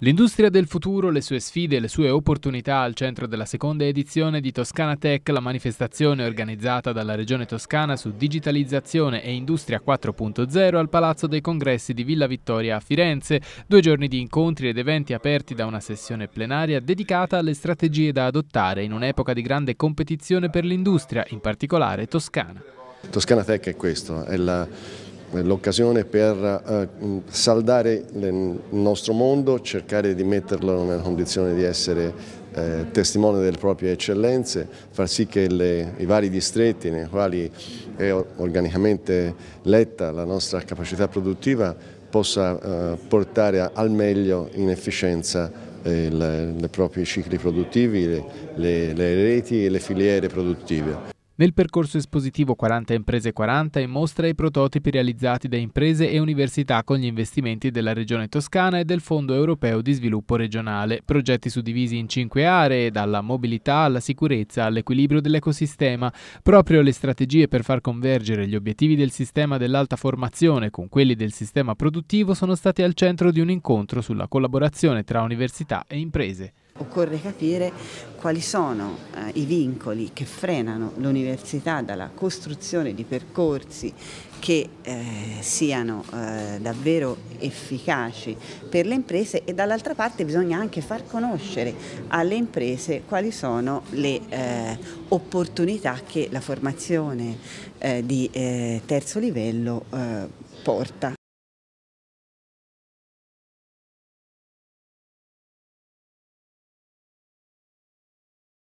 L'industria del futuro, le sue sfide e le sue opportunità al centro della seconda edizione di Toscana Tech, la manifestazione organizzata dalla Regione Toscana su digitalizzazione e industria 4.0 al Palazzo dei Congressi di Villa Vittoria a Firenze, due giorni di incontri ed eventi aperti da una sessione plenaria dedicata alle strategie da adottare in un'epoca di grande competizione per l'industria, in particolare toscana. Toscana Tech è questo, è la l'occasione per eh, saldare il nostro mondo, cercare di metterlo nella condizione di essere eh, testimone delle proprie eccellenze, far sì che le, i vari distretti nei quali è organicamente letta la nostra capacità produttiva possa eh, portare al meglio in efficienza eh, i propri cicli produttivi, le, le, le reti e le filiere produttive. Nel percorso espositivo 40 Imprese 40 in mostra i prototipi realizzati da imprese e università con gli investimenti della Regione Toscana e del Fondo Europeo di Sviluppo Regionale, progetti suddivisi in cinque aree, dalla mobilità alla sicurezza all'equilibrio dell'ecosistema. Proprio le strategie per far convergere gli obiettivi del sistema dell'alta formazione con quelli del sistema produttivo sono stati al centro di un incontro sulla collaborazione tra università e imprese. Occorre capire quali sono eh, i vincoli che frenano l'università dalla costruzione di percorsi che eh, siano eh, davvero efficaci per le imprese e dall'altra parte bisogna anche far conoscere alle imprese quali sono le eh, opportunità che la formazione eh, di eh, terzo livello eh, porta.